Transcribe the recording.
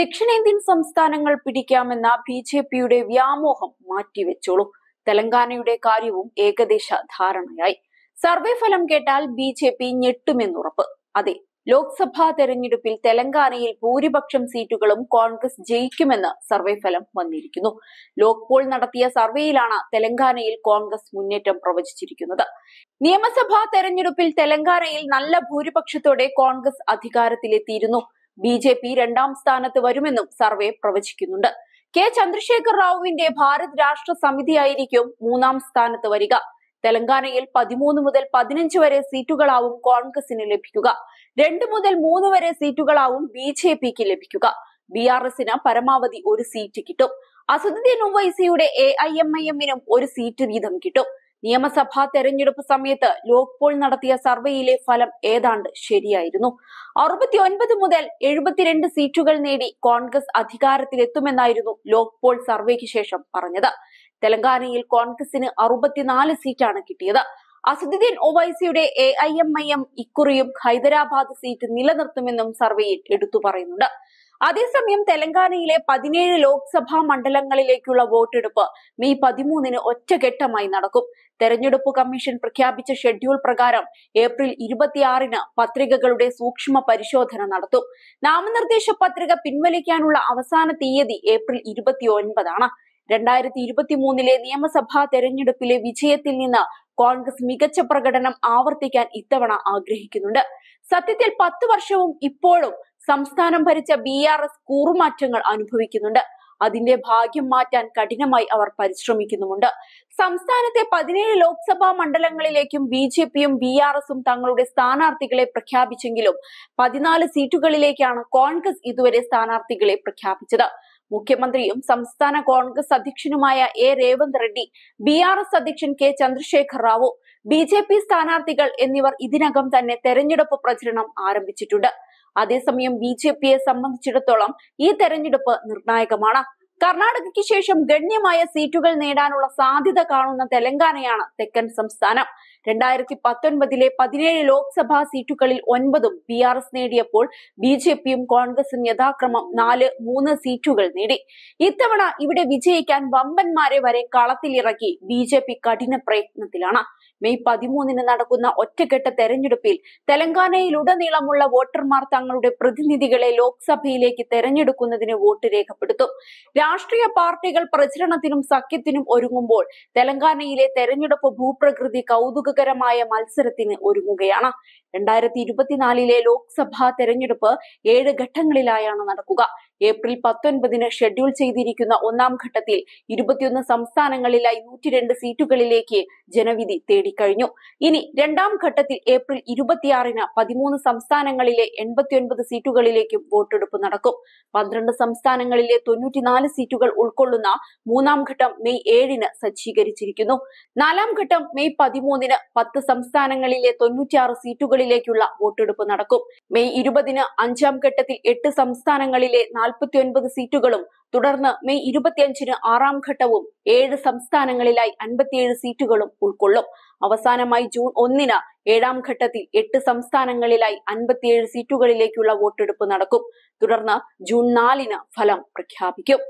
ദക്ഷിണേന്ത്യൻ സംസ്ഥാനങ്ങൾ പിടിക്കാമെന്ന B J പിയുടെ വ്യാമോഹം മാറ്റിവെച്ചോളൂ തെലങ്കാനയുടെ കാര്യവും ഏകദേശ ധാരണയായി സർവേ ഫലം കേട്ടാൽ ബി ജെ പി ഞെട്ടുമെന്നുറപ്പ് അതെ ലോക്സഭാ തെരഞ്ഞെടുപ്പിൽ തെലങ്കാനയിൽ ഭൂരിപക്ഷം സീറ്റുകളും കോൺഗ്രസ് ജയിക്കുമെന്ന് സർവേ ഫലം വന്നിരിക്കുന്നു ലോക്പോൾ നടത്തിയ സർവേയിലാണ് തെലങ്കാനയിൽ കോൺഗ്രസ് മുന്നേറ്റം പ്രവചിച്ചിരിക്കുന്നത് നിയമസഭാ തെരഞ്ഞെടുപ്പിൽ തെലങ്കാനയിൽ നല്ല ഭൂരിപക്ഷത്തോടെ കോൺഗ്രസ് അധികാരത്തിലെത്തിയിരുന്നു ബി ജെ പി രണ്ടാം സ്ഥാനത്ത് വരുമെന്നും സർവേ പ്രവചിക്കുന്നുണ്ട് കെ ചന്ദ്രശേഖർ റാവുവിന്റെ ഭാരത് രാഷ്ട്ര സമിതിയായിരിക്കും മൂന്നാം സ്ഥാനത്ത് വരിക തെലങ്കാനയിൽ പതിമൂന്ന് മുതൽ പതിനഞ്ച് വരെ സീറ്റുകളാവും കോൺഗ്രസിന് ലഭിക്കുക രണ്ട് മുതൽ മൂന്ന് വരെ സീറ്റുകളാവും ബി ജെ പിക്ക് ലഭിക്കുക ബി ആർ എസിന് പരമാവധി ഒരു സീറ്റ് കിട്ടും അസദുദ്ദീൻ ഒവൈസിയുടെ എ ഐ എം ഐ എമ്മിനും ഒരു സീറ്റ് വീതം കിട്ടും നിയമസഭാ തെരഞ്ഞെടുപ്പ് സമയത്ത് ലോക്പോൾ നടത്തിയ സർവേയിലെ ഫലം ഏതാണ്ട് ശരിയായിരുന്നു അറുപത്തിയൊൻപത് മുതൽ എഴുപത്തിരണ്ട് സീറ്റുകൾ നേടി കോൺഗ്രസ് അധികാരത്തിലെത്തുമെന്നായിരുന്നു ലോക്പോൾ സർവേക്ക് ശേഷം പറഞ്ഞത് തെലങ്കാനയിൽ കോൺഗ്രസിന് അറുപത്തിനാല് സീറ്റാണ് കിട്ടിയത് അസദുദ്ദീൻ ഒവൈസിയുടെ A I M I M ഇക്കുറിയും ഹൈദരാബാദ് സീറ്റ് നിലനിർത്തുമെന്നും സർവേയിൽ എടുത്തു പറയുന്നുണ്ട് അതേസമയം തെലങ്കാനയിലെ പതിനേഴ് ലോക്സഭാ മണ്ഡലങ്ങളിലേക്കുള്ള വോട്ടെടുപ്പ് മെയ് പതിമൂന്നിന് ഒറ്റഘട്ടമായി നടക്കും തെരഞ്ഞെടുപ്പ് കമ്മീഷൻ പ്രഖ്യാപിച്ച ഷെഡ്യൂൾ പ്രകാരം ഏപ്രിൽ ഇരുപത്തിയാറിന് പത്രികകളുടെ സൂക്ഷ്മ പരിശോധന നടത്തും നാമനിർദ്ദേശ പത്രിക പിൻവലിക്കാനുള്ള അവസാന തീയതി ഏപ്രിൽ ഇരുപത്തി ഒൻപതാണ് രണ്ടായിരത്തി ഇരുപത്തി മൂന്നിലെ നിയമസഭാ തെരഞ്ഞെടുപ്പിലെ വിജയത്തിൽ നിന്ന് കോൺഗ്രസ് മികച്ച പ്രകടനം ആവർത്തിക്കാൻ ഇത്തവണ ആഗ്രഹിക്കുന്നുണ്ട് സത്യത്തിൽ പത്ത് വർഷവും ഇപ്പോഴും സംസ്ഥാനം ഭരിച്ച ബി ആർ എസ് കൂറുമാറ്റങ്ങൾ അനുഭവിക്കുന്നുണ്ട് അതിന്റെ ഭാഗ്യം മാറ്റാൻ കഠിനമായി അവർ പരിശ്രമിക്കുന്നുമുണ്ട് സംസ്ഥാനത്തെ പതിനേഴ് ലോക്സഭാ മണ്ഡലങ്ങളിലേക്കും ബി ജെ പിയും ബി ആർ എസും തങ്ങളുടെ സ്ഥാനാർത്ഥികളെ പ്രഖ്യാപിച്ചെങ്കിലും പതിനാല് സീറ്റുകളിലേക്കാണ് കോൺഗ്രസ് ഇതുവരെ സ്ഥാനാർത്ഥികളെ പ്രഖ്യാപിച്ചത് മുഖ്യമന്ത്രിയും സംസ്ഥാന കോൺഗ്രസ് അധ്യക്ഷനുമായ A Revanth Reddy B R S അധ്യക്ഷൻ K Chandrashekar Rao B J P സ്ഥാനാർത്ഥികൾ എന്നിവർ ഇതിനകം തന്നെ തെരഞ്ഞെടുപ്പ് പ്രചരണം ആരംഭിച്ചിട്ടുണ്ട് അതേസമയം ബി ജെ പിയെ സംബന്ധിച്ചിടത്തോളം ഈ തെരഞ്ഞെടുപ്പ് നിർണായകമാണ് കർണാടകയ്ക്ക് ശേഷം ഗണ്യമായ സീറ്റുകൾ നേടാനുള്ള സാധ്യത കാണുന്ന തെലങ്കാനയാണ് തെക്കൻ സംസ്ഥാനം രണ്ടായിരത്തി പത്തൊൻപതിലെ പതിനേഴ് ലോക്സഭാ സീറ്റുകളിൽ ഒൻപതും ബി ആർ എസ് നേടിയപ്പോൾ ബി ജെ പിയും കോൺഗ്രസും യഥാക്രമം നാല് മൂന്ന് സീറ്റുകൾ നേടി ഇത്തവണ ഇവിടെ വിജയിക്കാൻ വമ്പന്മാരെ വരെ കളത്തിലിറക്കി ബി ജെ പി കഠിന പ്രയത്നത്തിലാണ് മെയ് പതിമൂന്നിന് നടക്കുന്ന ഒറ്റഘട്ട തെരഞ്ഞെടുപ്പിൽ തെലങ്കാനയിലുടനീളമുള്ള വോട്ടർമാർ തങ്ങളുടെ പ്രതിനിധികളെ ലോക്സഭയിലേക്ക് തെരഞ്ഞെടുക്കുന്നതിന് വോട്ട് രേഖപ്പെടുത്തും രാഷ്ട്രീയ പാർട്ടികൾ പ്രചരണത്തിനും സഖ്യത്തിനും ഒരുങ്ങുമ്പോൾ തെലങ്കാനയിലെ തെരഞ്ഞെടുപ്പ് ഭൂപ്രകൃതി കൗതുകകരമായ മത്സരത്തിന് ഒരുങ്ങുകയാണ് രണ്ടായിരത്തി ഇരുപത്തിനാലിലെ ലോക്സഭാ തെരഞ്ഞെടുപ്പ് ഏഴ് ഘട്ടങ്ങളിലായാണ് നടക്കുക ഏപ്രിൽ പത്തൊൻപതിന് ഷെഡ്യൂൾ ചെയ്തിരിക്കുന്ന ഒന്നാം ഘട്ടത്തിൽ ഇരുപത്തിയൊന്ന് സംസ്ഥാനങ്ങളിലായി നൂറ്റിരണ്ട് സീറ്റുകളിലേക്ക് ജനവിധി തേടിക്കഴിഞ്ഞു ഇനി രണ്ടാം ഘട്ടത്തിൽ ഏപ്രിൽ ഇരുപത്തിയാറിന് പതിമൂന്ന് സംസ്ഥാനങ്ങളിലെ എൺപത്തിയൊൻപത് സീറ്റുകളിലേക്കും വോട്ടെടുപ്പ് നടക്കും പന്ത്രണ്ട് സംസ്ഥാനങ്ങളിലെ തൊണ്ണൂറ്റിനാല് സീറ്റുകൾ ഉൾക്കൊള്ളുന്ന മൂന്നാം ഘട്ടം മെയ് ഏഴിന് സജ്ജീകരിച്ചിരിക്കുന്നു നാലാം ഘട്ടം മെയ് പതിമൂന്നിന് പത്ത് സംസ്ഥാനങ്ങളിലെ തൊണ്ണൂറ്റിയാറ് സീറ്റുകളിലേക്കുള്ള വോട്ടെടുപ്പ് നടക്കും മെയ് ഇരുപതിന് അഞ്ചാം ഘട്ടത്തിൽ എട്ട് സംസ്ഥാനങ്ങളിലെ നാല് നാൽപ്പത്തി ഒൻപത് സീറ്റുകളും തുടർന്ന് മെയ് ഇരുപത്തിയഞ്ചിന് ആറാം ഘട്ടവും ഏഴ് സംസ്ഥാനങ്ങളിലായി അൻപത്തിയേഴ് സീറ്റുകളും ഉൾക്കൊള്ളും അവസാനമായി ജൂൺ ഒന്നിന് ഏഴാം ഘട്ടത്തിൽ എട്ട് സംസ്ഥാനങ്ങളിലായി അൻപത്തിയേഴ് സീറ്റുകളിലേക്കുള്ള വോട്ടെടുപ്പ് നടക്കും തുടർന്ന് ജൂൺ നാലിന് ഫലം പ്രഖ്യാപിക്കും